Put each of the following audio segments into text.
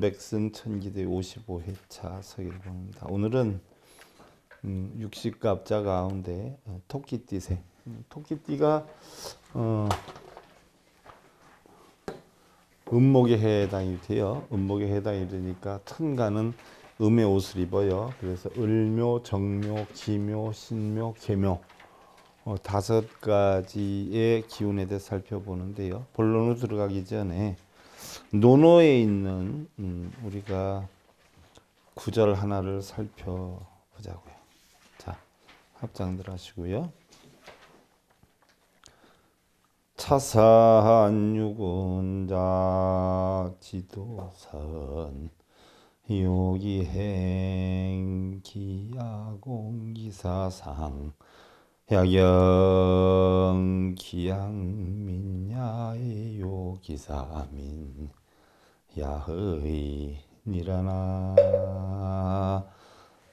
전백승 천기대 55회차 서기봉입니다 오늘은 음, 육식갑자 가운데 어, 토끼띠세 음, 토끼띠가 어, 음목에 해당이 돼요. 음목에 해당이 되니까 천간은 음의 옷을 입어요. 그래서 을묘, 정묘, 기묘, 신묘, 계묘 어, 다섯 가지의 기운에 대해 살펴보는데요. 본론으로 들어가기 전에 논어에 있는 음, 우리가 구절 하나를 살펴보자고요. 자, 합장들 하시고요. 차산 유군자 지도선 요기행 기야공기사상 향영 기양민야의 요기사민 야의 니라나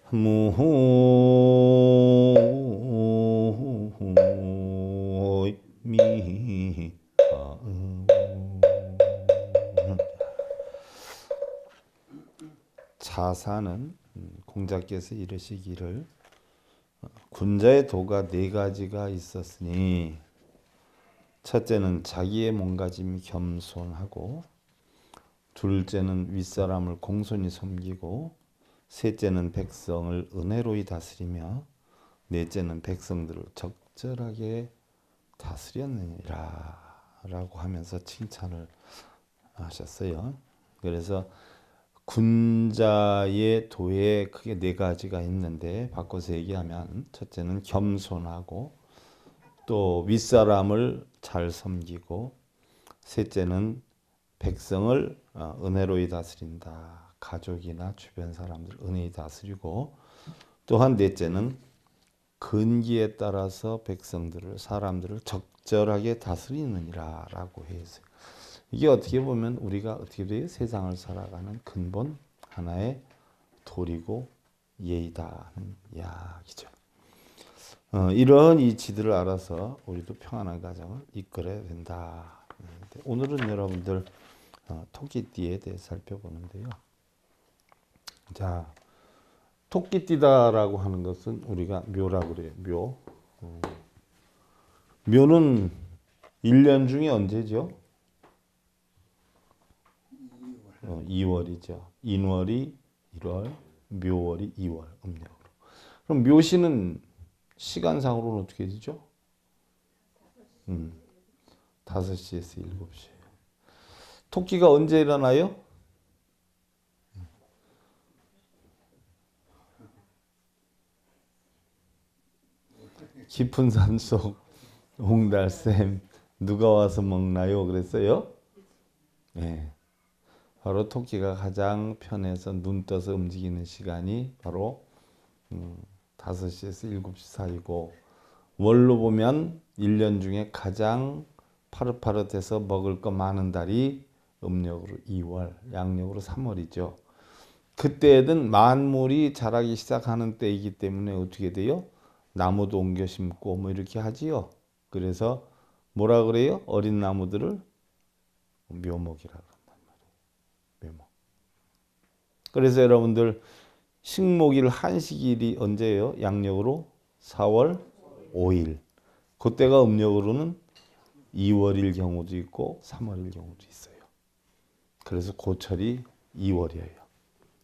무미 자사는 공자께서 이르시기를 분자의 도가 네 가지가 있었으니 첫째는 자기의 몸가짐이 겸손하고 둘째는 윗사람을 공손히 섬기고 셋째는 백성을 은혜로이 다스리며 넷째는 백성들을 적절하게 다스렸느니라 라고 하면서 칭찬을 하셨어요. 그래서 군자의 도에 크게 네 가지가 있는데 바꿔서 얘기하면 첫째는 겸손하고 또 윗사람을 잘 섬기고 셋째는 백성을 어, 은혜로이 다스린다. 가족이나 주변 사람들 은혜히 다스리고 또한 넷째는 근기에 따라서 백성들을 사람들을 적절하게 다스리느니라라고 해서 이게 어떻게 보면 우리가 어떻게 돼요? 세상을 살아가는 근본 하나의 도리고 예의다 하는 이야기죠. 어, 이런 이치들을 알아서 우리도 평안한 가정을 이끌어야 된다. 네, 오늘은 여러분들 어, 토끼띠에 대해 살펴보는데요. 자, 토끼띠다라고 하는 것은 우리가 묘라고 그래요. 묘. 어. 묘는 1년 중에 언제죠? 2월이죠. 어, 인월이 1월, 묘월이 2월 음력으로. 그럼 묘시는 시간상으로는 어떻게 되죠? 음, 5시에서 7시. 토끼가 언제 일어나요? 깊은 산속 옹달샘 누가 와서 먹나요? 그랬어요? 네. 바로 토끼가 가장 편해서 눈 떠서 움직이는 시간이 바로 음, 5시에서 7시 사이고 월로 보면 1년 중에 가장 파릇파릇해서 먹을 거 많은 달이 음력으로 2월, 양력으로 3월이죠. 그때든 만물이 자라기 시작하는 때이기 때문에 어떻게 돼요? 나무도 옮겨 심고 뭐 이렇게 하지요. 그래서 뭐라 그래요? 어린 나무들을 묘목이라고. 그래서 여러분들 식목일 한식일이 언제예요? 양력으로 4월 5일. 그때가 음력으로는 2월일 경우도 있고 3월일 경우도 있어요. 그래서 고철이 2월이에요.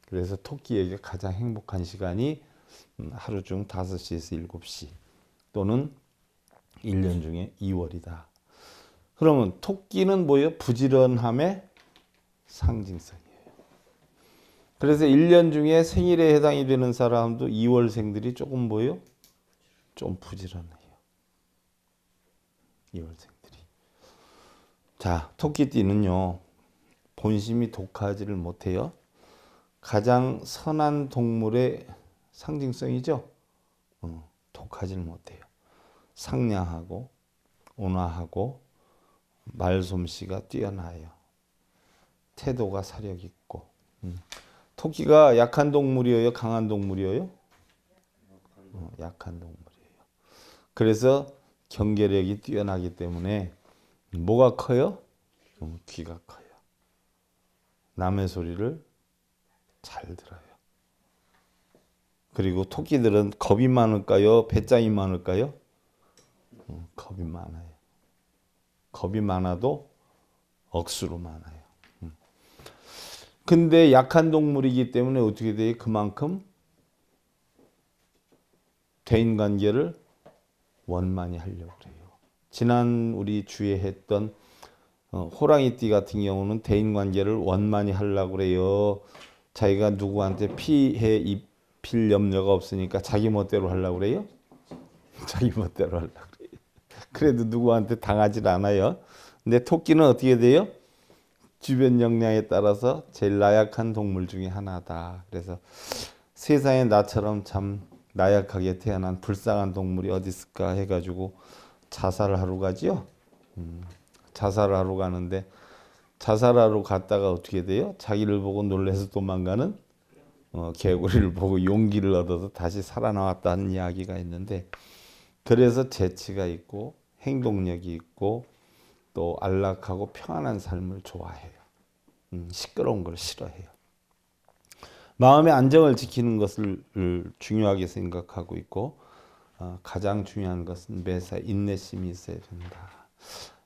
그래서 토끼에게 가장 행복한 시간이 음, 하루 중 5시에서 7시 또는 1년 중에 2월이다. 그러면 토끼는 뭐예요? 부지런함의 상징성. 그래서 1년 중에 생일에 해당이 되는 사람도 2월생들이 조금 뭐예요? 좀 부지런해요. 2월생들이. 자, 토끼띠는요. 본심이 독하지를 못해요. 가장 선한 동물의 상징성이죠. 어, 독하지를 못해요. 상냥하고 온화하고 말솜씨가 뛰어나요. 태도가 사력 있고. 음. 토끼가 약한 동물이에요? 강한 동물이에요? 어, 약한 동물이에요. 그래서 경계력이 뛰어나기 때문에 뭐가 커요? 귀가 커요. 남의 소리를 잘 들어요. 그리고 토끼들은 겁이 많을까요? 배짱이 많을까요? 음, 겁이 많아요. 겁이 많아도 억수로 많아요. 근데 약한 동물이기 때문에 어떻게 돼요? 그만큼 대인관계를 원만히 하려고 그래요. 지난 우리 주에 했던 어, 호랑이띠 같은 경우는 대인관계를 원만히 하려고 그래요. 자기가 누구한테 피해 입힐 염려가 없으니까 자기 멋대로 하려고 그래요. 자기 멋대로 하려고 그래요. 그래도 누구한테 당하지 않아요. 근데 토끼는 어떻게 돼요? 주변 역량에 따라서 제일 나약한 동물 중에 하나다. 그래서 세상에 나처럼 참 나약하게 태어난 불쌍한 동물이 어디 있을까 해가지고 자살 하러 가지요. 음, 자살 하러 가는데 자살하러 갔다가 어떻게 돼요? 자기를 보고 놀래서 도망가는 어, 개구리를 보고 용기를 얻어서 다시 살아나왔다는 이야기가 있는데 그래서 재치가 있고 행동력이 있고 또 안락하고 평안한 삶을 좋아해요. 음, 시끄러운 걸 싫어해요. 마음의 안정을 지키는 것을 중요하게 생각하고 있고 어, 가장 중요한 것은 매사 인내심이 있어야 된다.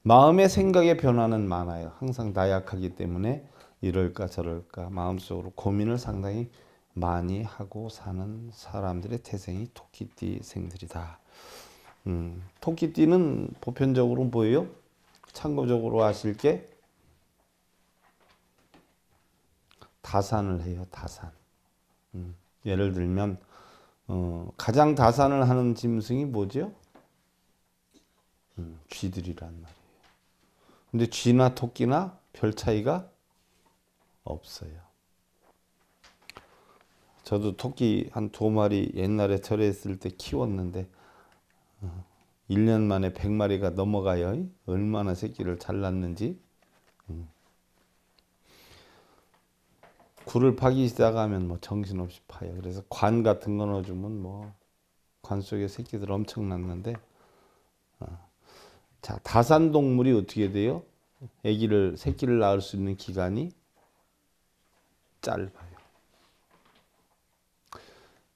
마음의 생각의 변화는 많아요. 항상 나약하기 때문에 이럴까 저럴까 마음속으로 고민을 상당히 많이 하고 사는 사람들의 태생이 토끼띠생들이다. 음, 토끼띠는 보편적으로 뭐예요? 참고적으로 아실 게 다산을 해요. 다산. 음, 예를 들면 어, 가장 다산을 하는 짐승이 뭐죠? 음, 쥐들이란 말이에요. 근데 쥐나 토끼나 별 차이가 없어요. 저도 토끼 한 두 마리 옛날에 절에 있을 때 키웠는데 1년 만에 100마리가 넘어가요. 얼마나 새끼를 잘 낳는지. 음. 굴을 파기 시작하면 뭐 정신없이 파요. 그래서 관 같은 거 넣어주면 뭐 관 속에 새끼들 엄청 낳는데 어. 자 다산 동물이 어떻게 돼요? 아기를 새끼를 낳을 수 있는 기간이 짧아요.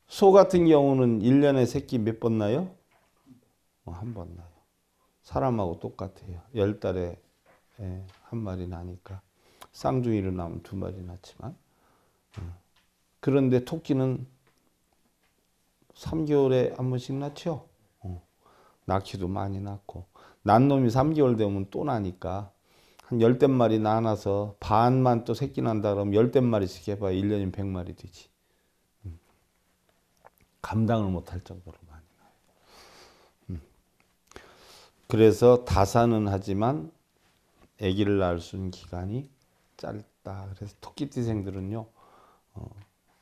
소 같은 경우는 1년에 새끼 몇번 낳아요? 한번 나요. 사람하고 똑같아요. 열 달에 예, 한 마리 나니까 쌍둥이로 나면 두 마리 낳지만 예. 그런데 토끼는 3개월에 한 번씩 낳죠. 어. 낳기도 많이 낳고 난 놈이 3개월 되면 또 나니까 한 열댓 마리 낳아서 반만 또 새끼 난다 그러면 열댓 마리씩 해봐야 1년이면 100마리 되지. 음. 감당을 못할 정도로. 그래서 다산은 하지만 아기를 낳을 수 있는 기간이 짧다. 그래서 토끼띠생들은요. 어,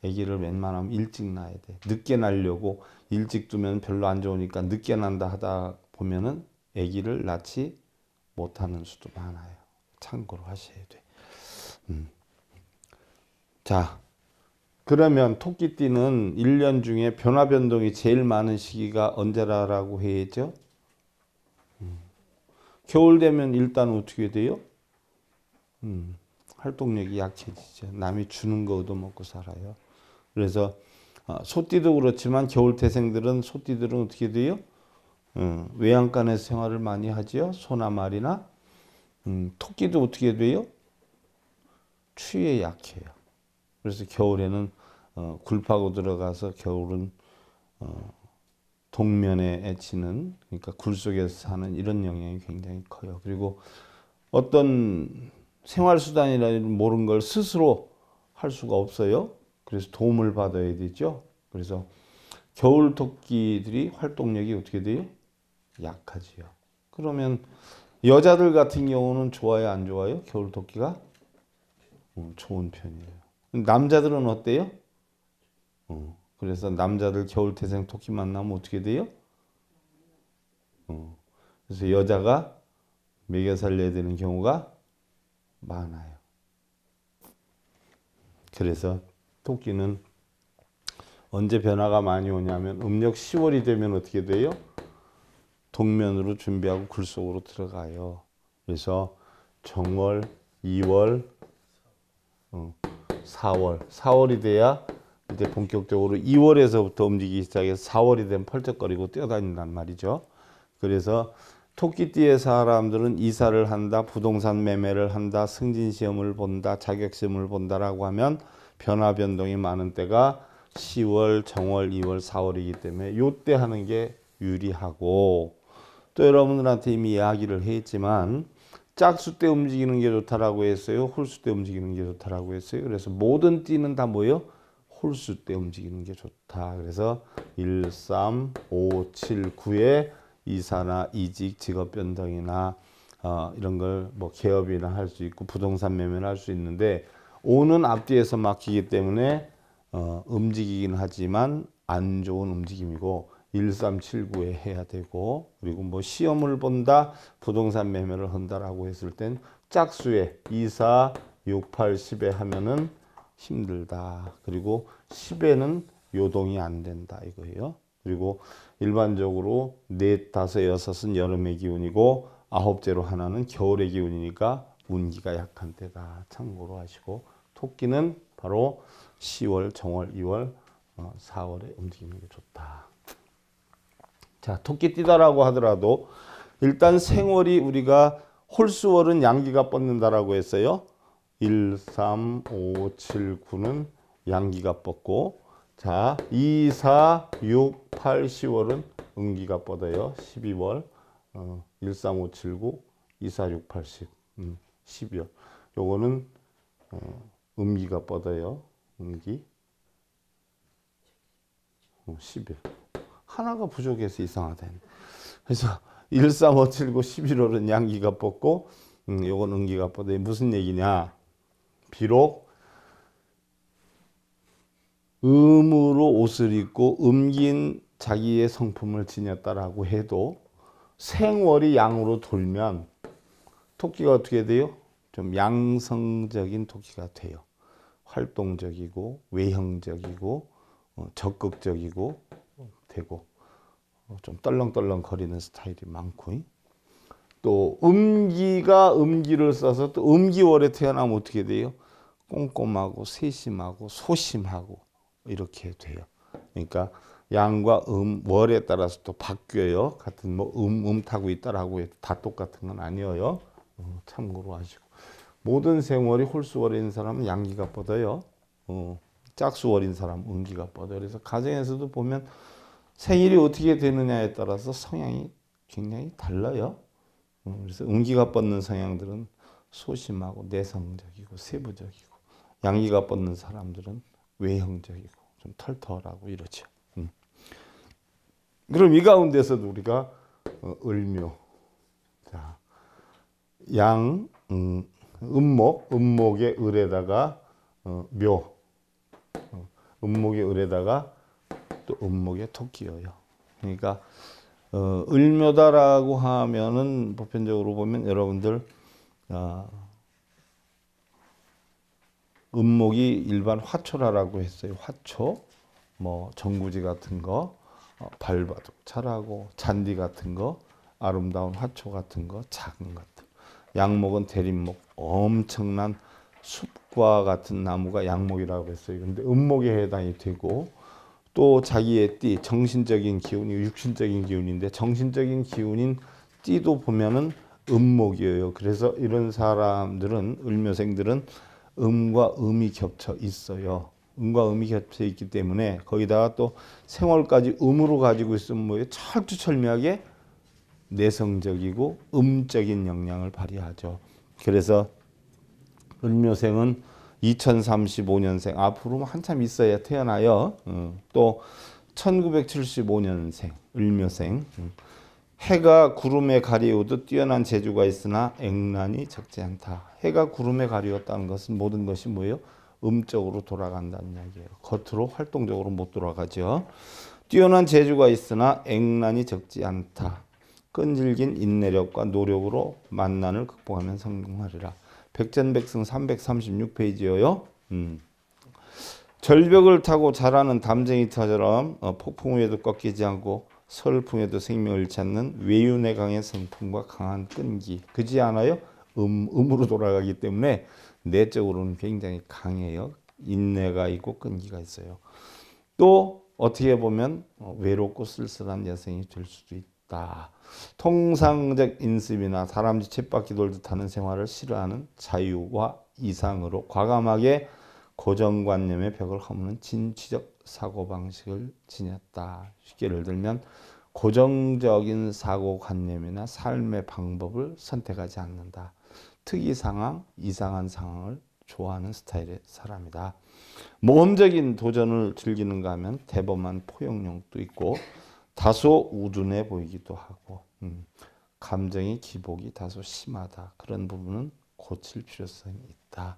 아기를 웬만하면 일찍 낳아야 돼. 늦게 낳으려고 일찍 두면 별로 안 좋으니까 늦게 난다 하다 보면은 아기를 낳지 못하는 수도 많아요. 참고로 하셔야 돼. 음. 자, 그러면 토끼띠는 1년 중에 변화 변동이 제일 많은 시기가 언제라고 해야죠? 겨울 되면 일단 어떻게 돼요? 음, 활동력이 약해지죠. 남이 주는 거 얻어먹고 살아요. 그래서 아, 소띠도 그렇지만 겨울 태생들은 소띠들은 어떻게 돼요? 음, 어, 외양간에 생활을 많이 하지 소나 말이나 음, 토끼도 어떻게 돼요? 추위에 약해요. 그래서 겨울에는 어, 굴파고 들어가서 겨울은 어, 동면에 애치는 그러니까 굴 속에서 사는 이런 영향이 굉장히 커요. 그리고 어떤 생활수단이라는 모른 걸 스스로 할 수가 없어요. 그래서 도움을 받아야 되죠. 그래서 겨울 토끼들이 활동력이 어떻게 돼요? 약하지요. 그러면 여자들 같은 경우는 좋아요, 안 좋아요? 겨울 토끼가 음, 좋은 편이에요. 남자들은 어때요? 어, 그래서 남자들 겨울 태생 토끼 만나면 어떻게 돼요? 어. 그래서 여자가 매겨 살려야 되는 경우가 많아요. 그래서 토끼는 언제 변화가 많이 오냐면 음력 10월이 되면 어떻게 돼요? 동면으로 준비하고 굴 속으로 들어가요. 그래서 정월, 2월, 4월, 어, 4월이 돼야 이제 본격적으로 2월에서부터 움직이기 시작해서 4월이 되면 펄쩍거리고 뛰어다닌단 말이죠. 그래서 토끼띠의 사람들은 이사를 한다, 부동산 매매를 한다, 승진 시험을 본다, 자격 시험을 본다라고 하면 변화 변동이 많은 때가 10월, 정월, 2월, 4월이기 때문에 요때 하는 게 유리하고 또 여러분들한테 이미 이야기를 했지만 짝수 때 움직이는 게 좋다라고 했어요. 홀수 때 움직이는 게 좋다라고 했어요. 그래서 모든 띠는 다 뭐예요? 홀수 때 움직이는 게 좋다. 그래서 1, 3, 5, 7, 9에 이사나 이직, 직업 변동이나 어, 이런 걸 뭐 개업이나 할 수 있고 부동산 매매를 할 수 있는데 5는 앞뒤에서 막히기 때문에 어, 움직이긴 하지만 안 좋은 움직임이고 1, 3, 7, 9에 해야 되고 그리고 뭐 시험을 본다, 부동산 매매를 한다라고 했을 땐 짝수에 2, 4, 6, 8, 10에 하면은 힘들다. 그리고 10에는 요동이 안 된다 이거예요. 그리고 일반적으로 넷, 다섯, 여섯은 여름의 기운이고 아홉째로 하나는 겨울의 기운이니까 운기가 약한 때다. 참고로 하시고 토끼는 바로 10월, 정월, 2월, 4월에 어, 움직이는 게 좋다. 자, 토끼띠다라고 하더라도 일단 생월이 우리가 홀수월은 양기가 뻗는다라고 했어요. 1, 3, 5, 7, 9는 양기가 뻗고 자 2, 4, 6, 8, 10월은 음기가 뻗어요. 12월 어, 1, 3, 5, 7, 9, 2, 4, 6, 8, 10 음, 12월 요거는 어, 음기가 뻗어요. 음기 10일 어, 하나가 부족해서 이상하다 그래서 1, 3, 5, 7, 9, 11월은 양기가 뻗고 음, 요건 음기가 뻗어요. 무슨 얘기냐 비록 음으로 옷을 입고 음긴 자기의 성품을 지녔다라고 해도 생월이 양으로 돌면 토끼가 어떻게 돼요? 좀 양성적인 토끼가 돼요. 활동적이고 외형적이고 어, 적극적이고 되고 어, 좀 떨렁떨렁 거리는 스타일이 많고 또 음기가 음기를 써서 또 음기월에 태어나면 어떻게 돼요? 꼼꼼하고 세심하고 소심하고 이렇게 돼요. 그러니까 양과 음, 월에 따라서 또 바뀌어요. 같은 뭐 음, 음 타고 있다라고 다 똑같은 건 아니에요. 어, 참고로 하시고. 모든 생월이 홀수월인 사람은 양기가 뻗어요. 어, 짝수월인 사람 음기가 뻗어요. 그래서 가정에서도 보면 생일이 어떻게 되느냐에 따라서 성향이 굉장히 달라요. 어, 그래서 음기가 뻗는 성향들은 소심하고 내성적이고 세부적이고 양기가 뻗는 사람들은 외형적이고 좀 털털하고 이러죠. 음. 그럼 이 가운데서도 우리가 어, 을묘, 자, 양, 음, 음목, 음목의 을에다가 어, 묘, 음목의 어, 을에다가 또 음목의 토끼예요. 그러니까 어, 을묘다라고 하면은 보편적으로 보면 여러분들 아, 음목이 일반 화초라라고 했어요. 화초, 뭐 정구지 같은 거, 어, 발바둑 차라고 잔디 같은 거, 아름다운 화초 같은 거, 작은 것들. 양목은 대림목, 엄청난 숲과 같은 나무가 양목이라고 했어요. 근데 음목에 해당이 되고 또 자기의 띠, 정신적인 기운이 육신적인 기운인데 정신적인 기운인 띠도 보면은 음목이에요. 그래서 이런 사람들은 을묘생들은 음과 음이 겹쳐 있어요. 음과 음이 겹쳐 있기 때문에 거기다가 또 생활까지 음으로 가지고 있으면 뭐 철두철미하게 내성적이고 음적인 영향을 발휘하죠. 그래서 을묘생은 2035년생 앞으로 뭐 한참 있어야 태어나요. 어, 또 1975년생 을묘생 음, 해가 구름에 가리우듯 뛰어난 재주가 있으나 액난이 적지 않다. 해가 구름에 가리웠다는 것은 모든 것이 뭐예요? 음적으로 돌아간다는 이야기예요. 겉으로 활동적으로 못 돌아가죠. 뛰어난 재주가 있으나 액난이 적지 않다. 끈질긴 인내력과 노력으로 만난을 극복하면 성공하리라. 백전백승 336페이지여요. 음. 절벽을 타고 자라는 담쟁이처럼 어, 폭풍에도 꺾이지 않고 설풍에도 생명을 찾는 외윤의 강의 성품과 강한 끈기. 그지 않아요? 음, 음으로 돌아가기 때문에 내적으로는 굉장히 강해요. 인내가 있고 끈기가 있어요. 또 어떻게 보면 어, 외롭고 쓸쓸한 여성이 될 수도 있다. 없다. 아, 통상적 인습이나 사람지 챗바퀴 돌듯 하는 생활을 싫어하는 자유와 이상으로 과감하게 고정관념의 벽을 허무는 진취적 사고방식을 지녔다. 쉽게 예를 들면 고정적인 사고관념이나 삶의 방법을 선택하지 않는다. 특이 상황, 이상한 상황을 좋아하는 스타일의 사람이다. 모험적인 도전을 즐기는가 하면 대범한 포용력도 있고 다소 우둔해 보이기도 하고 음, 감정의 기복이 다소 심하다. 그런 부분은 고칠 필요성이 있다.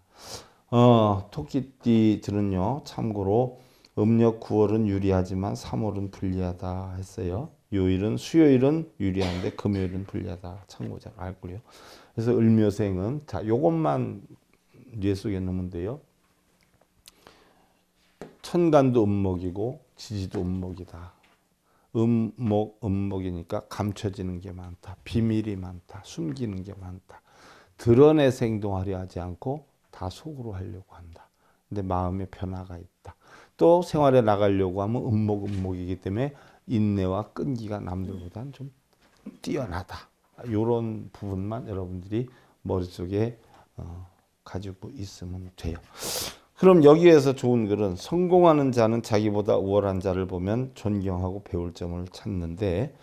어, 토끼띠들은요. 참고로 음력 9월은 유리하지만 3월은 불리하다 했어요. 요일은 수요일은 유리한데 금요일은 불리하다. 참고 잘 알고요. 그래서 을묘생은 자 요것만 뇌 속에 넣으면 돼요. 천간도 음목이고 지지도 음목이다. 음목, 음목이니까 감춰지는 게 많다. 비밀이 많다. 숨기는 게 많다. 드러내서 행동하려 하지 않고 다 속으로 하려고 한다. 근데 마음의 변화가 있다. 또 생활에 나가려고 하면 음목, 음목이기 때문에 인내와 끈기가 남들보다는 좀 뛰어나다. 이런 부분만 여러분들이 머릿속에 어, 가지고 있으면 돼요. 그럼 여기에서 좋은 글은 성공하는 자는 자기보다 우월한 자를 보면 존경하고 배울 점을 찾는데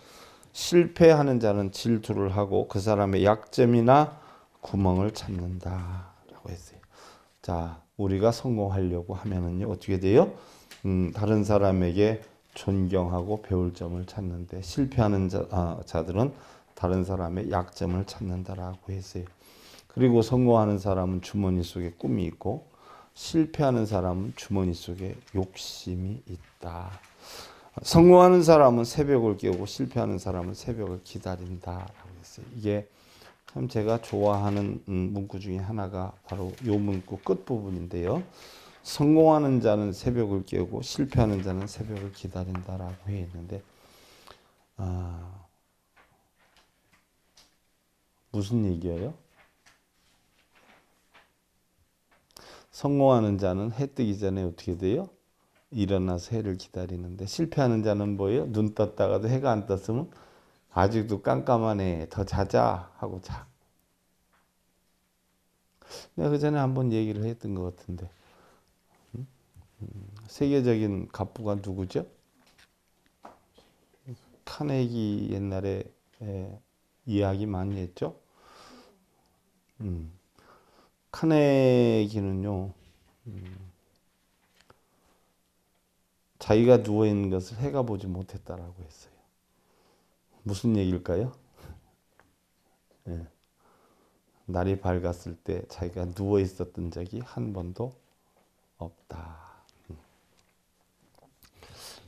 실패하는 자는 질투를 하고 그 사람의 약점이나 구멍을 찾는다라고 했어요. 자, 우리가 성공하려고 하면은요 어떻게 돼요? 음, 다른 사람에게 존경하고 배울 점을 찾는데 실패하는 자, 아, 자들은 다른 사람의 약점을 찾는다라고 했어요. 그리고 성공하는 사람은 주머니 속에 꿈이 있고 실패하는 사람은 주머니 속에 욕심이 있다. 성공하는 사람은 새벽을 깨우고 실패하는 사람은 새벽을 기다린다 이게 참 제가 좋아하는 음, 문구 중에 하나가 바로 요 문구 끝부분인데요. 성공하는 자는 새벽을 깨우고 실패하는 자는 새벽을 기다린다라고 해 있는데 아, 무슨 얘기예요? 성공하는 자는 해 뜨기 전에 어떻게 돼요? 일어나서 해를 기다리는데 실패하는 자는 뭐예요? 눈 떴다가도 해가 안 떴으면 아직도 깜깜하네. 더 자자 하고 자. 내가 그 전에 한번 얘기를 했던 것 같은데 음? 음. 세계적인 갑부가 누구죠? 카네기 옛날에 예, 이야기 많이 했죠. 음. 카네기는요, 음, 자기가 누워있는 것을 해가 보지 못했다라고 했어요. 무슨 얘기일까요? 네. 날이 밝았을 때 자기가 누워 있었던 적이 한 번도 없다.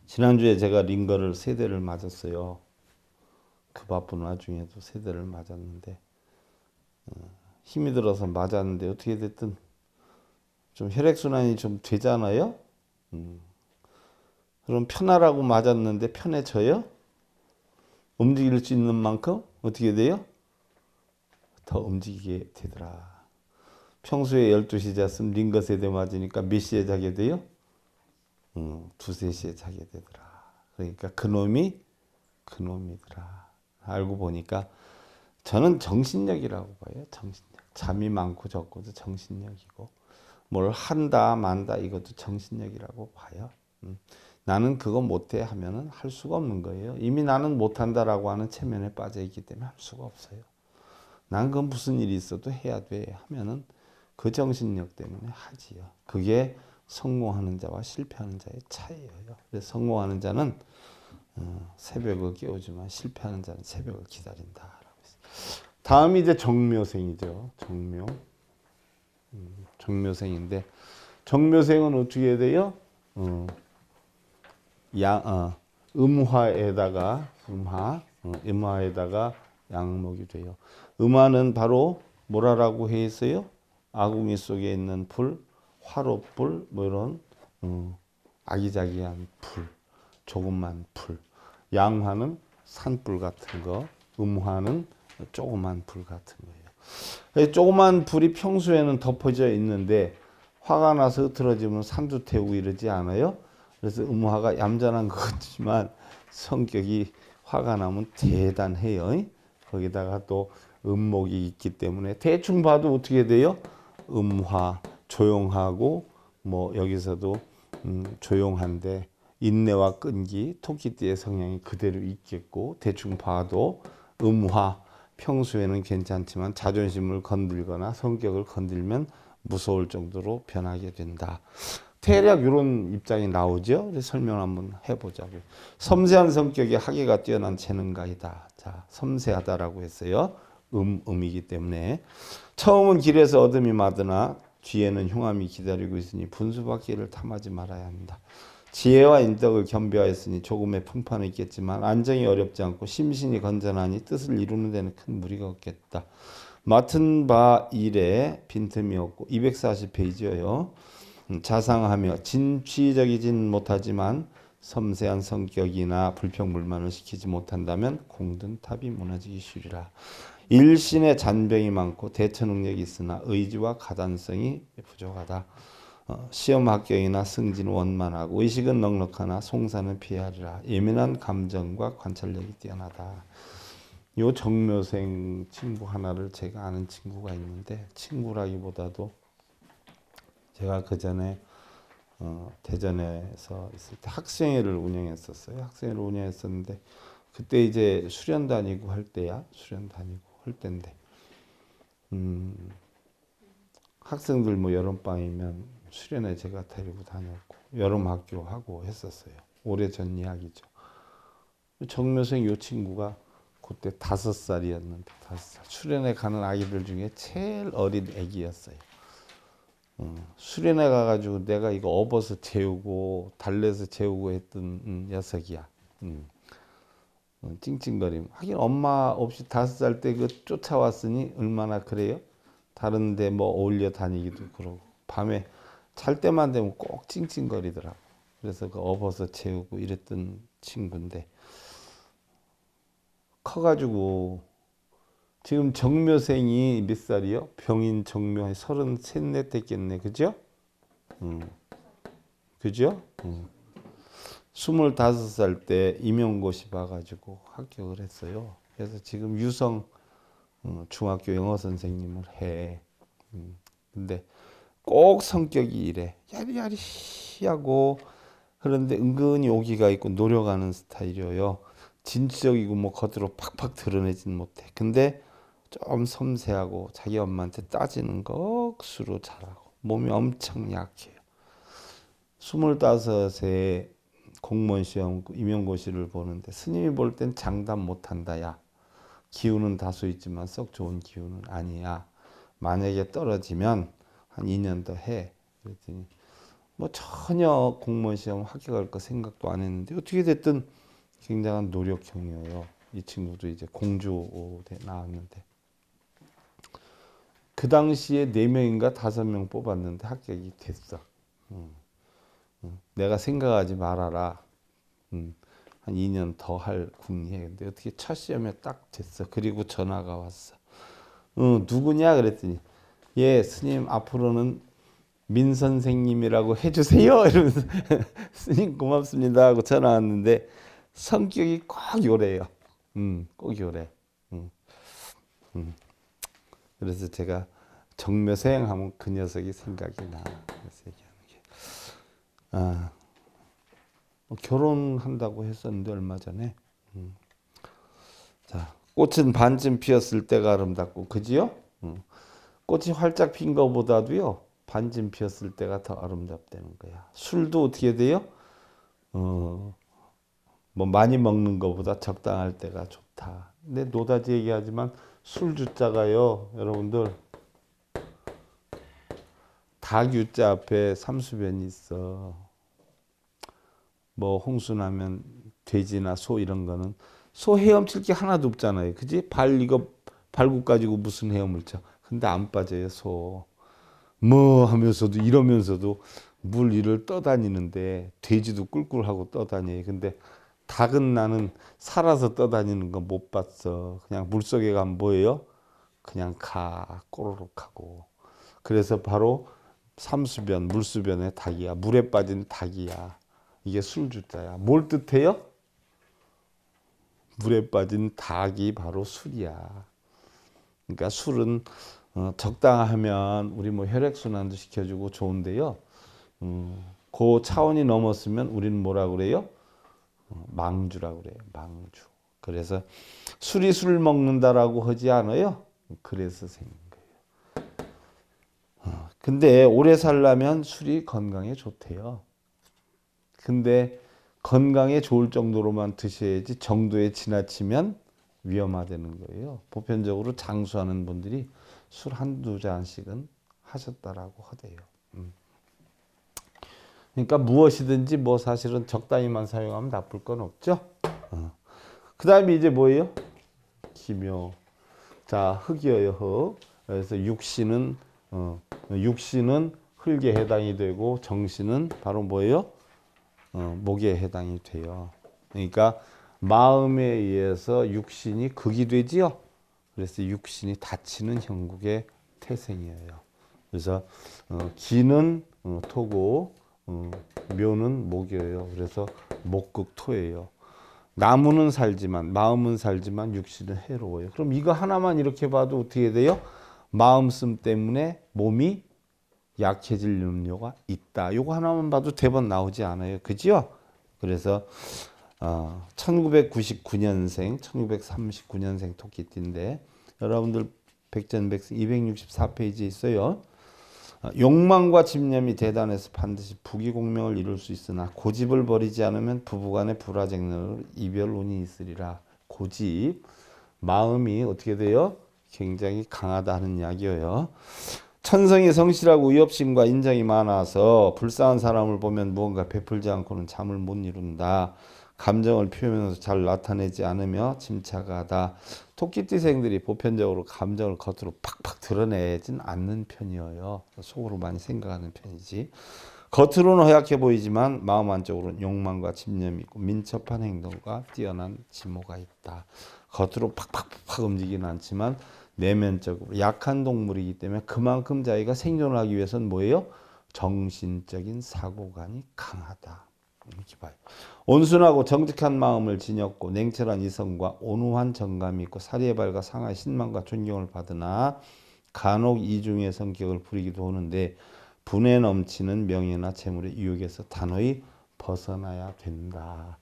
지난주에 제가 링거를 세 대를 맞았어요. 그 바쁜 와중에도 세 대를 맞았는데 어, 힘이 들어서 맞았는데 어떻게 됐든 좀 혈액순환이 좀 되잖아요. 음. 그럼 편하라고 맞았는데 편해져요? 움직일 수 있는 만큼 어떻게 돼요? 더 움직이게 되더라. 평소에 12시 잤으 링거 세대 맞으니까 몇 시에 자게 돼요? 음, 2, 3시에 자게 되더라. 그러니까 그놈이 그놈이더라. 알고 보니까 저는 정신력이라고 봐요. 정신 잠이 많고 적고도 정신력이고 뭘 한다 만다 이것도 정신력이라고 봐요. 음. 나는 그거 못해 하면은 할 수가 없는 거예요. 이미 나는 못한다라고 하는 체면에 빠져 있기 때문에 할 수가 없어요. 난 그건 무슨 일이 있어도 해야 돼 하면은 그 정신력 때문에 하지요. 그게 성공하는 자와 실패하는 자의 차이예요. 그래서 성공하는 자는 어, 새벽을 깨우지만 실패하는 자는 새벽을 기다린다라고 했어요. 다음이 이제 정묘생이죠. 정묘. 음, 정묘생인데 정묘생은 어떻게 돼요? 어, 양, 어, 음화에다가 음화, 어, 음화에다가 양목이 돼요. 음화는 바로 뭐라라고 해어요 아궁이 속에 있는 풀, 화롯불, 뭐 이런 어, 아기자기한 풀, 조그만 풀. 양화는 산불 같은 거, 음화는 조그만 불 같은 거예요. 예, 조그만 불이 평소에는 덮어져 있는데 화가 나서 흐트러지면 산두 태우고 이러지 않아요. 그래서 음화가 얌전한 것지만 성격이 화가 나면 대단해요. 거기다가 또 음목이 있기 때문에 대충 봐도 어떻게 돼요? 음화 조용하고 뭐 여기서도 음, 조용한데 인내와 끈기 토끼띠의 성향이 그대로 있겠고 대충 봐도 음화 평소에는 괜찮지만 자존심을 건들거나 성격을 건들면 무서울 정도로 변하게 된다. 대략 이런 입장이 나오죠. 설명 한번 해보자고 섬세한 성격의 학예가 뛰어난 재능가이다. 자, 섬세하다라고 했어요. 음, 음이기 때문에. 처음은 길에서 어둠이 마드나 뒤에는 흉함이 기다리고 있으니 분수밖에를 탐하지 말아야 한다. 지혜와 인덕을 겸비하였으니 조금의 풍파는 있겠지만 안정이 어렵지 않고 심신이 건전하니 뜻을 이루는 데는 큰 무리가 없겠다. 맡은 바 일에 빈틈이 없고 240페이지예요. 음, 자상하며 진취적이진 못하지만 섬세한 성격이나 불평불만을 시키지 못한다면 공든 탑이 무너지기 쉬리라. 일신의 잔병이 많고 대처 능력이 있으나 의지와 가단성이 부족하다. 어, 시험학경이나 승진 원만하고 의식은 넉넉하나 송사는 피하리라. 예민한 감정과 관찰력이 뛰어나다. 요 정묘생 친구 하나를 제가 아는 친구가 있는데 친구라기보다도 제가 그 전에 어, 대전에서 있을 때 학생회를 운영했었어요. 학생회를 운영했었는데 그때 이제 수련 다니고 할 때야 수련 다니고 할 때인데 음, 학생들 뭐 여름방이면 수련회 제가 데리고 다녔고 여름 학교 하고 했었어요. 오래전 이야기죠. 정묘생 요 친구가 그때 다섯 살이었는데 다섯 살 수련회 가는 아기들 중에 제일 어린 아기였어요. 음, 수련회 가가지고 내가 이거 업어서 재우고 달래서 재우고 했던 음, 녀석이야. 음. 음, 찡찡거림. 하긴 엄마 없이 다섯 살 때 그 쫓아왔으니 얼마나 그래요? 다른데 뭐 어울려 다니기도 그러고 밤에 잘 때만 되면 꼭 찡찡거리더라고. 그래서 그 업어서 재우고 이랬던 친구인데 커가지고 지금 정묘생이 몇 살이요? 병인 정묘에 서른 셋 넷 됐겠네, 그죠? 음, 그죠? 음. 25살 때 임용고시 봐가지고 합격을 했어요. 그래서 지금 유성 어, 중학교 영어 선생님을 해. 음, 근데 꼭 성격이 이래 야리야리하고 그런데 은근히 오기가 있고 노력하는 스타일이에요. 진취적이고 뭐 겉으로 팍팍 드러내진 못해. 근데 좀 섬세하고 자기 엄마한테 따지는 것으로 잘하고 몸이 엄청 약해요. 스물다섯에 공무원 시험 임용고시를 보는데 스님이 볼 땐 장담 못한다 야. 기운은 다소 있지만 썩 좋은 기운은 아니야. 만약에 떨어지면 한 2년 더 해. 그랬더니 뭐 전혀 공무원 시험 합격할 거 생각도 안 했는데 어떻게 됐든 굉장한 노력형이에요. 이 친구도 이제 공주 나왔는데 그 당시에 4명인가 5명 뽑았는데 합격이 됐어. 음. 음. 내가 생각하지 말아라. 음. 한 2년 더 할 궁리에. 근데 어떻게 첫 시험에 딱 됐어. 그리고 전화가 왔어. 어, 누구냐 그랬더니 예, 스님 앞으로는 민 선생님이라고 해주세요. 이러면서 스님 고맙습니다 하고 전화 왔는데 성격이 꼭 요래요. 음, 꼭 요래. 음, 음. 그래서 제가 정묘수하면그 녀석이 생각이 나. 그래서 얘기하는 게. 아, 뭐 결혼한다고 했었는데 얼마 전에. 음. 자, 꽃은 반쯤 피었을 때가 아름답고, 그지요? 음. 꽃이 활짝 핀 것보다도요 반쯤 피었을 때가 더 아름답다는 거야. 술도 어떻게 돼요? 어, 뭐 많이 먹는 것보다 적당할 때가 좋다. 근데 노다지 얘기하지만 술 주자가요, 여러분들 닭유자 앞에 삼수변이 있어. 뭐 홍수나면 돼지나 소 이런 거는 소 헤엄칠 게 하나도 없잖아요. 그지? 발 이거 발굽 가지고 무슨 헤엄을 쳐? 근데 안 빠져요 소. 뭐 하면서도 이러면서도 물 위를 떠다니는데 돼지도 꿀꿀하고 떠다니. 근데 닭은 나는 살아서 떠다니는 거 못 봤어. 그냥 물속에 가면 뭐예요? 그냥 가 꼬르륵 하고. 그래서 바로 삼수변, 물수변의 닭이야. 물에 빠진 닭이야. 이게 술주자야. 뭘 뜻해요? 물에 빠진 닭이 바로 술이야. 그러니까 술은 어, 적당하면 우리 뭐 혈액순환도 시켜주고 좋은데요. 음, 그 차원이 넘었으면 우리는 뭐라 그래요? 어, 망주라 그래요. 망주. 그래서 술이 술 먹는다라고 하지 않아요. 그래서 생긴 거예요. 어, 근데 오래 살려면 술이 건강에 좋대요. 근데 건강에 좋을 정도로만 드셔야지 정도에 지나치면 위험하다는 거예요. 보편적으로 장수하는 분들이 술 한두 잔씩은 하셨다라고 하대요. 음. 그러니까 무엇이든지 뭐 사실은 적당히만 사용하면 나쁠 건 없죠. 어. 그 다음에 이제 뭐예요? 기묘. 자, 흙이에요, 흙. 그래서 육신은, 어, 육신은 흙에 해당이 되고 정신은 바로 뭐예요? 어, 목에 해당이 돼요. 그러니까 마음에 의해서 육신이 극이 되지요. 그래서 육신이 다치는 형국의 태생이에요. 그래서 어, 기는 어, 토고 어, 묘는 목이에요. 그래서 목극토예요. 나무는 살지만 마음은 살지만 육신은 해로워요. 그럼 이거 하나만 이렇게 봐도 어떻게 돼요? 마음씀 때문에 몸이 약해질 염려가 있다. 요거 하나만 봐도 대번 나오지 않아요. 그지요? 그래서 어, 1999년생, 1939년생 토끼띠인데 여러분들 백전백승 264페이지에 있어요. 아, 욕망과 집념이 대단해서 반드시 부귀공명을 이룰 수 있으나 고집을 버리지 않으면 부부간의 불화쟁로 이별 운이 있으리라. 고집, 마음이 어떻게 돼요? 굉장히 강하다 는 이야기예요. 천성이 성실하고 위협심과 인정이 많아서 불쌍한 사람을 보면 무언가 베풀지 않고는 잠을 못 이룬다. 감정을 표현해서 잘 나타내지 않으며 침착하다. 토끼띠생들이 보편적으로 감정을 겉으로 팍팍 드러내진 않는 편이에요. 속으로 많이 생각하는 편이지. 겉으로는 허약해 보이지만 마음 안쪽으로는 욕망과 집념이 있고 민첩한 행동과 뛰어난 지모가 있다. 겉으로 팍팍팍 움직이는 않지만 내면적으로 약한 동물이기 때문에 그만큼 자기가 생존 하기 위해서는 뭐예요? 정신적인 사고관이 강하다. 이렇게 봐요. 온순하고 정직한 마음을 지녔고 냉철한 이성과 온후한 정감이 있고 사리의 발과 상하의 신망과 존경을 받으나 간혹 이중의 성격을 부리기도 하는데 분에 넘치는 명예나 재물의 유혹에서 단호히 벗어나야 된다.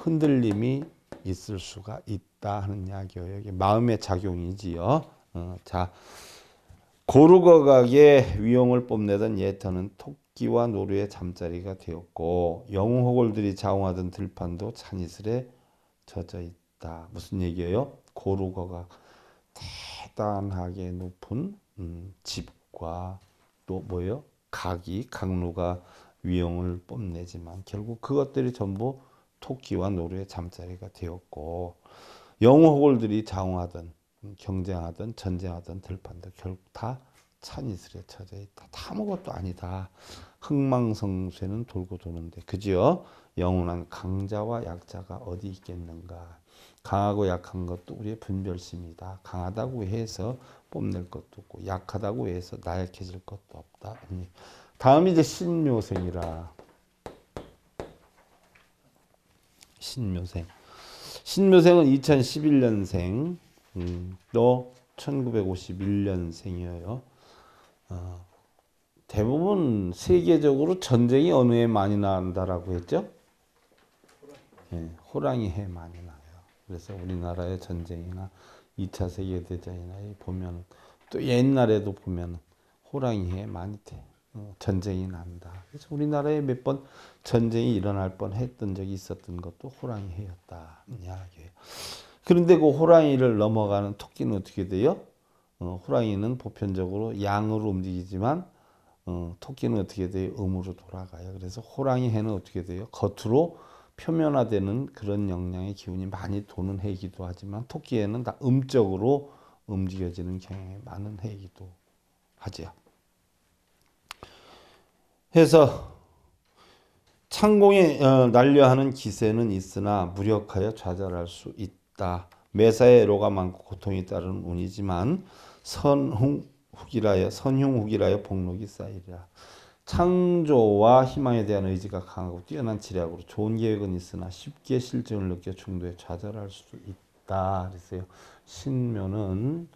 흔들림이 있을 수가 있다 하는 이야기예요. 이게 마음의 작용이지요. 어, 자, 고루거각의 위용을 뽐내던 예터는 톡 악기와 노래의 잠자리가 되었고 영웅 호골들이 자웅하던 들판도 찬이슬에 젖어 있다. 무슨 얘기예요? 고루거가 대단하게 높은 음, 집과 또 뭐예요? 각이 강루가 위용을 뽐내지만 결국 그것들이 전부 토끼와 노루의 잠자리가 되었고 영웅 호골들이 자웅하던 경쟁하던 전쟁하던 들판도 결국 다 찬이슬에 찾아 있다. 아무것도 아니다. 흥망성쇠는 돌고 도는데 그지요 영원한 강자와 약자가 어디 있겠는가. 강하고 약한 것도 우리의 분별심이다. 강하다고 해서 뽐낼 것도 없고 약하다고 해서 나약해질 것도 없다. 다음 이제 신묘생이라. 신묘생. 신묘생은 2011년생 음, 또 1951년생이에요. 대부분 세계적으로 전쟁이 어느 해 많이 난다라고 했죠? 예, 호랑이 해 많이 나요. 그래서 우리나라의 전쟁이나 2차 세계대전이나 보면 또 옛날에도 보면 호랑이 해 많이 돼. 어, 전쟁이 난다. 그래서 우리나라에 몇 번 전쟁이 일어날 뻔 했던 적이 있었던 것도 호랑이 해였다. 이야기예요. 그런데 그 호랑이를 넘어가는 토끼는 어떻게 돼요? 어, 호랑이는 보편적으로 양으로 움직이지만 어, 토끼는 어떻게 돼요? 음으로 돌아가요. 그래서 호랑이 해는 어떻게 돼요? 겉으로 표면화되는 그런 영향의 기운이 많이 도는 해이기도 하지만 토끼 해는 다 음적으로 움직여지는 경향이 많은 해이기도 하지 해서 창공에 어, 날려하는 기세는 있으나 무력하여 좌절할 수 있다. 매사에 로가 많고 고통이 따르는 운이지만 선흥 후기라여 선흉 후기라여 복록이 쌓이리라. 창조와 희망에 대한 의지가 강하고 뛰어난 지략으로 좋은 계획은 있으나 쉽게 실증을 느껴 중도에 좌절할 수도 있다. 그랬어요. 신묘는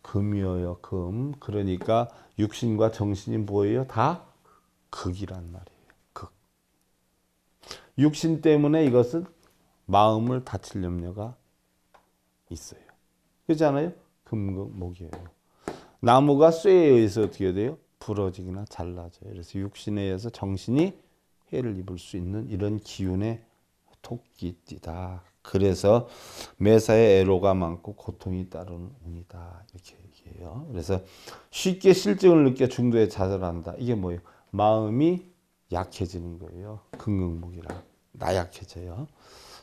금이어요. 금. 그러니까 육신과 정신이 뭐예요? 다 극이란 말이에요. 극. 육신 때문에 이것은 마음을 다칠 염려가 있어요. 그렇지 아요 금목이에요. 나무가 쇠에 의해서 어떻게 돼요? 부러지거나 잘라져요. 그래서 육신에 의해서 정신이 해를 입을 수 있는 이런 기운의 토끼띠다. 그래서 매사에 애로가 많고 고통이 따르니다 이렇게 얘기해요. 그래서 쉽게 실증을 느껴 중도에 좌절한다. 이게 뭐예요? 마음이 약해지는 거예요. 금극목이라 나약해져요.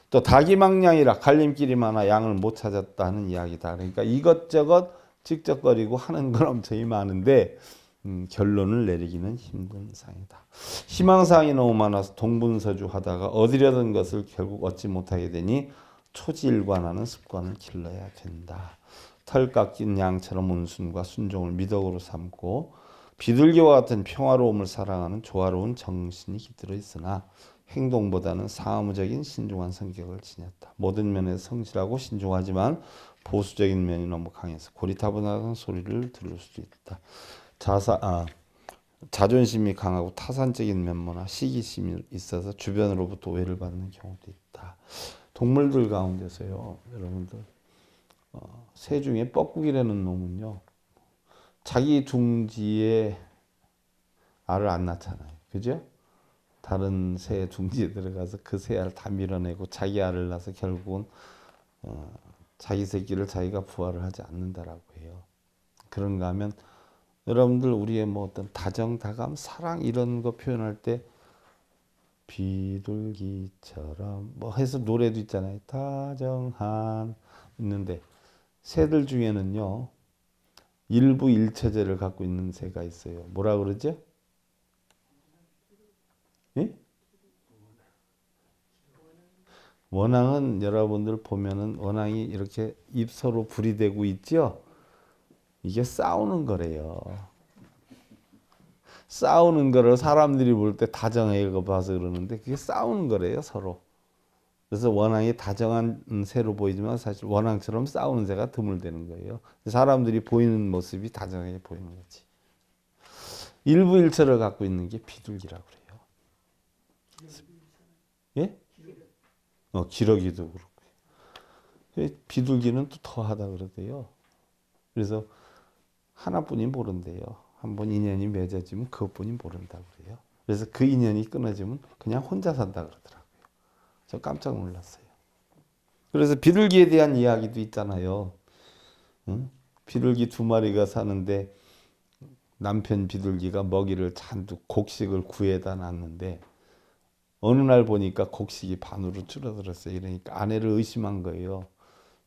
또 다기망량이라 갈림길이많아 양을 못 찾았다는 이야기다. 그러니까 이것저것 직접거리고 하는 건엄청 많은데 음, 결론을 내리기는 힘든 상이다. 희망사항이 너무 많아서 동분서주하다가 얻으려던 것을 결국 얻지 못하게 되니 초지일관하는 습관을 길러야 된다. 털 깎인 양처럼 온순과 순종을 미덕으로 삼고 비둘기와 같은 평화로움을 사랑하는 조화로운 정신이 깃들어 있으나 행동보다는 사무적인 신중한 성격을 지녔다. 모든 면에서 성실하고 신중하지만 보수적인 면이 너무 강해서 고리타분한 소리를 들을 수도 있다. 자사 아, 자존심이 강하고 타산적인 면모나 시기심이 있어서 주변으로부터 오해를 받는 경우도 있다. 동물들 가운데서요, 여러분들 어, 새 중에 뻐꾸기라는 놈은요, 자기 둥지에 알을 안 낳잖아요. 그죠? 다른 새 둥지에 들어가서 그새 알을 다 밀어내고 자기 알을 낳아서 결국은 어, 자기 새끼를 자기가 부활를 하지 않는다라고 해요. 그런가 하면 여러분들 우리의 뭐 어떤 다정다감 사랑 이런 거 표현할 때 비둘기처럼 뭐 해서 노래도 있잖아요. 다정한 있는데 새들 중에는요 일부 일체제를 갖고 있는 새가 있어요. 뭐라 그러죠? 원앙은 여러분들 보면은 원앙이 이렇게 입서로 불이 되고 있죠? 이게 싸우는 거래요. 싸우는 거를 사람들이 볼 때 다정하게 봐서 그러는데 그게 싸우는 거래요, 서로. 그래서 원앙이 다정한 새로 보이지만 사실 원앙처럼 싸우는 새가 드물대는 거예요. 사람들이 보이는 모습이 다정하게 보이는 거지. 일부일처를 갖고 있는 게 비둘기라고 그래요. 어, 기러기도 그렇고. 예, 비둘기는 또 더하다 그러대요. 그래서 하나뿐이 모른대요. 한번 인연이 맺어지면 그것뿐이 모른다 고 그래요. 그래서 그 인연이 끊어지면 그냥 혼자 산다 그러더라고요. 저 깜짝 놀랐어요. 그래서 비둘기에 대한 이야기도 있잖아요. 응? 비둘기 두 마리가 사는데 남편 비둘기가 먹이를 잔뜩 곡식을 구해다 놨는데 어느 날 보니까 곡식이 반으로 줄어들었어요. 이러니까 아내를 의심한 거예요.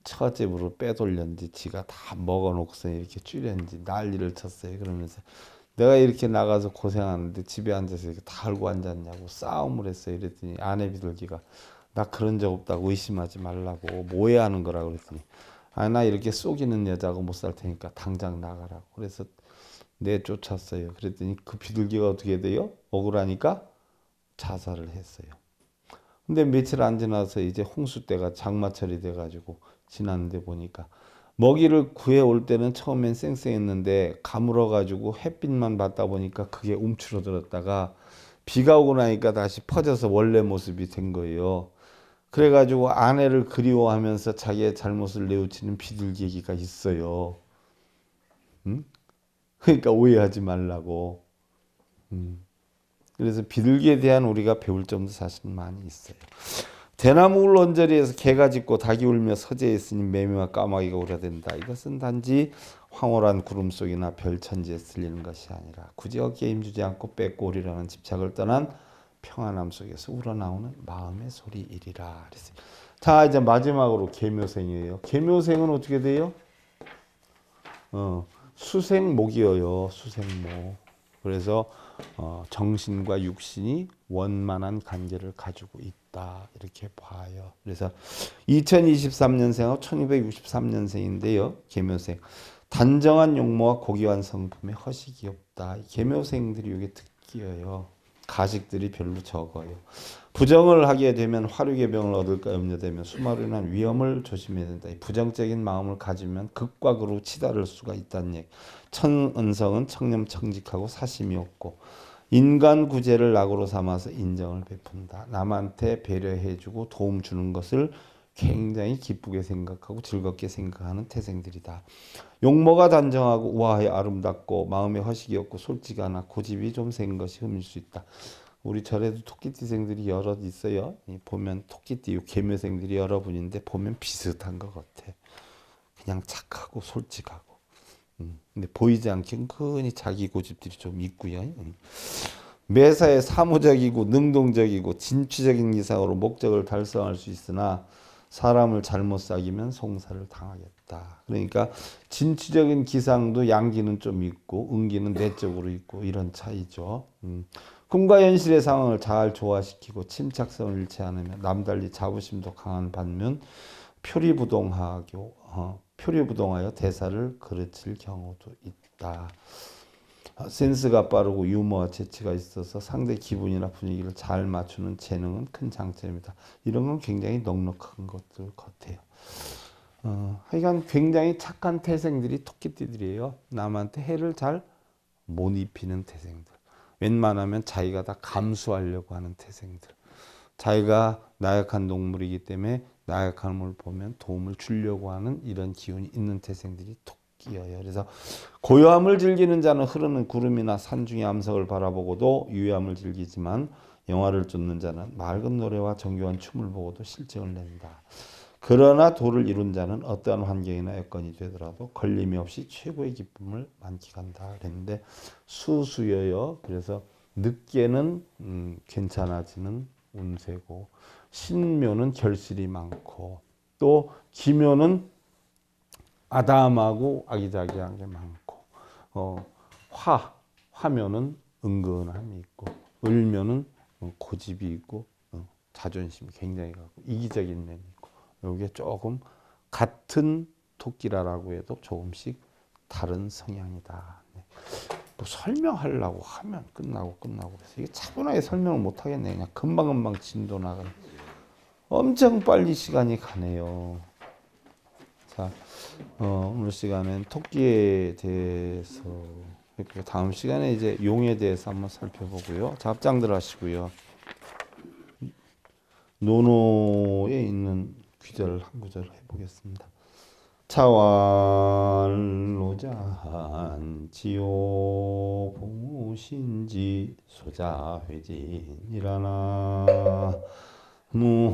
처제으로 빼돌렸는지 지가 다 먹어놓고서 이렇게 줄였는지 난리를 쳤어요. 그러면서 내가 이렇게 나가서 고생하는데 집에 앉아서 이렇게 달고 앉았냐고 싸움을 했어요. 이랬더니 아내 비둘기가 나 그런 적 없다고 의심하지 말라고 뭐해하는 거라 고 그랬더니 아 나 이렇게 속이는 여자하고 못살 테니까 당장 나가라고 그래서 내쫓았어요. 네, 그랬더니 그 비둘기가 어떻게 돼요? 억울하니까 자살을 했어요. 근데 며칠 안 지나서 이제 홍수 때가 장마철이 돼가지고 지났는데 보니까 먹이를 구해올 때는 처음엔 쌩쌩했는데 가물어가지고 햇빛만 받다 보니까 그게 움츠러들었다가 비가 오고 나니까 다시 퍼져서 원래 모습이 된 거예요. 그래가지고 아내를 그리워하면서 자기의 잘못을 내우치는 비둘기가 있어요. 응? 그러니까 오해하지 말라고. 응. 음. 그래서 비둘기에 대한 우리가 배울 점도 사실 많이 있어요. 대나무 울 언저리에서 개가 짖고 닭이 울며 서재에 있으니 매미와 까마귀가 우려된다. 이것은 단지 황홀한 구름 속이나 별천지에 쓸리는 것이 아니라 굳이 어깨에 힘주지 않고 빼꼬리라는 집착을 떠난 평안함 속에서 우러나오는 마음의 소리이리라. 자 이제 마지막으로 계묘생이에요. 계묘생은 어떻게 돼요? 어, 수생목이에요. 수생목. 그래서 어, 정신과 육신이 원만한 관계를 가지고 있다 이렇게 봐요. 그래서 2023년생하고 1263년생인데요. 계묘생 단정한 용모와 고귀한 성품에 허식이 없다. 계묘생들이 이게 특기예요. 가식들이 별로 적어요. 부정을 하게 되면 화류의 병을 얻을까 염려되면 수마로 인한 위험을 조심해야 된다. 부정적인 마음을 가지면 극과 극으로 치달을 수가 있다는 얘기. 천은성은 청렴청직하고 사심이 없고 인간 구제를 낙으로 삼아서 인정을 베푼다. 남한테 배려해주고 도움 주는 것을 굉장히 기쁘게 생각하고 즐겁게 생각하는 태생들이다. 용모가 단정하고 우아하 아름답고 마음에 허식이 없고 솔직하나 고집이 좀 센 것이 흠일 수 있다. 우리 절에도 토끼띠생들이 여럿 있어요. 보면 토끼띠 개묘생들이 여러분인데 보면 비슷한 것 같아. 그냥 착하고 솔직하고. 음, 근데 보이지 않게 은히 자기 고집들이 좀 있고요. 음. 매사에 사무적이고 능동적이고 진취적인 기상으로 목적을 달성할 수 있으나 사람을 잘못 사귀면 송사를 당하겠다. 그러니까 진취적인 기상도 양기는 좀 있고 응기는 내적으로 있고 이런 차이죠. 음. 꿈과 현실의 상황을 잘 조화시키고 침착성을 잃지 않으며 남달리 자부심도 강한 반면 표리부동하교 어, 표리부동하여 대사를 그르칠 경우도 있다. 아, 센스가 빠르고 유머와 재치가 있어서 상대 기분이나 분위기를 잘 맞추는 재능은 큰 장점이다. 이런 건 굉장히 넉넉한 것들 같아요. 어, 하여간 굉장히 착한 태생들이 토끼띠들이에요. 남한테 해를 잘 못 입히는 태생들. 웬만하면 자기가 다 감수하려고 하는 태생들. 자기가 나약한 동물이기 때문에 나약함을 보면 도움을 주려고 하는 이런 기운이 있는 태생들이 토끼 끼어요. 그래서 고요함을 즐기는 자는 흐르는 구름이나 산 중의 암석을 바라보고도 유해함을 즐기지만 영화를 쫓는 자는 맑은 노래와 정교한 춤을 보고도 실증을 낸다. 그러나 도를 이룬 자는 어떠한 환경이나 여건이 되더라도 걸림이 없이 최고의 기쁨을 만끽한다. 그랬는데 수수여여 그래서 늦게는 음, 괜찮아지는 운세고 신묘는 결실이 많고 또 기묘는 아담하고 아기자기한 게 많고 어, 화 화면은 은근함이 있고 을면은 어, 고집이 있고 어, 자존심이 굉장히 가고 이기적인 면이 있고 여기에 조금 같은 토끼라라고 해도 조금씩 다른 성향이다. 네. 뭐 설명하려고 하면 끝나고 끝나고 그래서 이게 차분하게 설명을 못 하겠네. 그냥 금방금방 진도 나가. 엄청 빨리 시간이 가네요. 자, 어, 오늘 시간엔 토끼에 대해서 다음 시간에 이제 용에 대해서 한번 살펴보고요. 잡장들 하시고요. 노노에 있는 귀절한 구절 해보겠습니다. 차월로잔 지오 보신지 소자회진이라나 노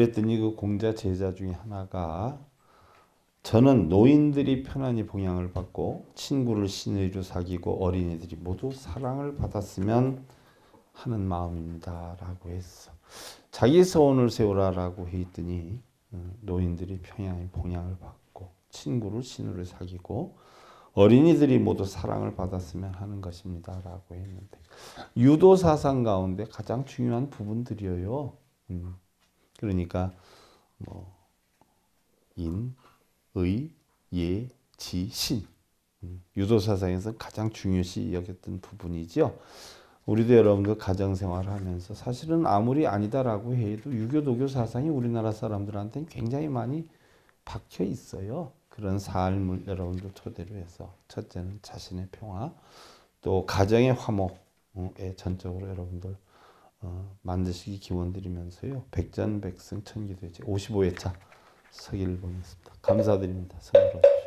그랬더니 그 공자 제자 중에 하나가 저는 노인들이 편안히 봉양을 받고 친구를 신의로 사귀고 어린이들이 모두 사랑을 받았으면 하는 마음입니다. 라고 했어. 자기 소원을 세우라라고 했더니 어, 노인들이 평양히 봉양을 받고 친구를 신우를 사귀고 어린이들이 모두 사랑을 받았으면 하는 것입니다. 라고 했는데 유도사상 가운데 가장 중요한 부분들이에요. 음. 그러니까 뭐 인, 의, 예, 지, 신 음, 유도사상에서 가장 중요시 여겼던 부분이지요. 우리도 여러분들 가정생활하면서 사실은 아무리 아니다라고 해도 유교 도교 사상이 우리나라 사람들한테 굉장히 많이 박혀 있어요. 그런 삶을 여러분들 토대로 해서 첫째는 자신의 평화, 또 가정의 화목에 전적으로 여러분들 어, 만드시기 기원드리면서요. 백전백승 천기도제 55회차 서기를 보냈습니다. 감사드립니다. 성으로.